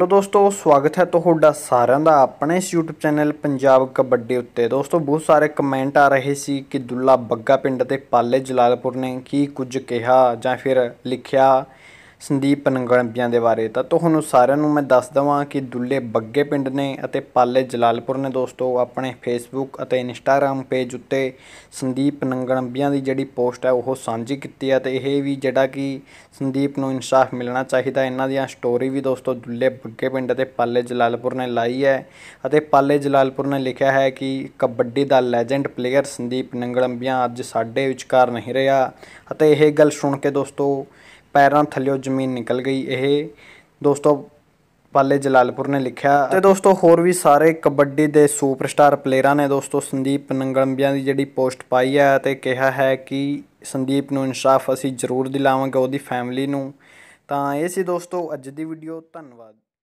hello ਦੋਸਤੋ ਸਵਾਗਤ ਹੈ ਤੁਹਾਡਾ ਸਾਰਿਆਂ ਦਾ ਆਪਣੇ ਇਸ YouTube ਚੈਨਲ ਪੰਜਾਬ ਕਬੱਡੀ ਉੱਤੇ ਦੋਸਤੋ ਬਹੁਤ ਸਾਰੇ ਕਮੈਂਟ ਆ ਰਹੇ ਸੀ ਕਿ ਦੁੱਲਾ ਬੱਗਾ ਪਿੰਡ ਤੇ ਪਾਲੇ ਜਲਾਲਪੁਰ ਨੇ ਕੀ ਕੁਝ ਕਿਹਾ ਜਾਂ ਫਿਰ ਲਿਖਿਆ ਸੰਦੀਪ ਪਨਗੰਬੀਆਂ ਦੇ ਬਾਰੇ ਤਾਂ ਤੁਹਾਨੂੰ ਸਾਰਿਆਂ ਨੂੰ ਮੈਂ ਦੱਸ ਦਵਾਂ ਕਿ ਦੁੱਲੇ ਬੱਗੇ ਪਿੰਡ ਨੇ ਅਤੇ ਪਾਲੇ ਜਲਾਲਪੁਰ ਨੇ ਦੋਸਤੋ ਆਪਣੇ ਫੇਸਬੁੱਕ ਅਤੇ ਇੰਸਟਾਗ੍ਰam ਪੇਜ ਉੱਤੇ ਸੰਦੀਪ ਪਨਗੰਬੀਆਂ ਦੀ ਜਿਹੜੀ ਪੋਸਟ ਹੈ ਉਹ ਸਾਂਝੀ ਕੀਤੀ ਹੈ ਤੇ ਇਹ ਵੀ ਜਿਹੜਾ ਕਿ ਸੰਦੀਪ ਨੂੰ ਇਨਸਾਫ ਮਿਲਣਾ ਚਾਹੀਦਾ ਇਹਨਾਂ ਦੀਆਂ ਸਟੋਰੀ ਵੀ ਦੋਸਤੋ ਦੁੱਲੇ ਬੱਗੇ ਪਿੰਡ ਅਤੇ ਪਾਲੇ ਜਲਾਲਪੁਰ ਨੇ ਲਾਈ ਹੈ ਅਤੇ ਪਾਲੇ ਜਲਾਲਪੁਰ ਨੇ ਲਿਖਿਆ ਹੈ ਕਿ ਕਬੱਡੀ ਦਾ ਲੈਜੈਂਡ ਪਲੇਅਰ ਸੰਦੀਪ ਨੰਗਲੰਬੀਆਂ ਅੱਜ ਸਾਡੇ ਵਿਚਕਾਰ ਨਹੀਂ ਰਿਹਾ ਅਤੇ ਇਹ ਗੱਲ ਸੁਣ ਕੇ ਦੋਸਤੋ ਪੈਰਾਂ ਥੱਲੇੋਂ ਜ਼ਮੀਨ ਨਿਕਲ ਗਈ ਇਹ ਦੋਸਤੋ ਪਾਲੇ ਜਲਾਲਪੁਰ ਨੇ ਲਿਖਿਆ ਤੇ ਦੋਸਤੋ ਹੋਰ ਵੀ ਸਾਰੇ ਕਬੱਡੀ ਦੇ ਸੁਪਰਸਟਾਰ ਪਲੇਅਰਾਂ ਨੇ ਦੋਸਤੋ ਸੰਦੀਪ ਨੰਗਲੰਬੀਆਂ ਦੀ ਜਿਹੜੀ ਪੋਸਟ ਪਾਈ ਹੈ ਤੇ ਕਿਹਾ ਹੈ ਕਿ ਸੰਦੀਪ ਨੂੰ ਇਨਸਾਫ ਅਸੀਂ ਜ਼ਰੂਰ ਦਿਲਾਵਾਂਗੇ ਉਹਦੀ ਫੈਮਿਲੀ ਨੂੰ ਤਾਂ ਇਹ ਸੀ ਦੋਸਤੋ ਅੱਜ ਦੀ ਵੀਡੀਓ ਧੰਨਵਾਦ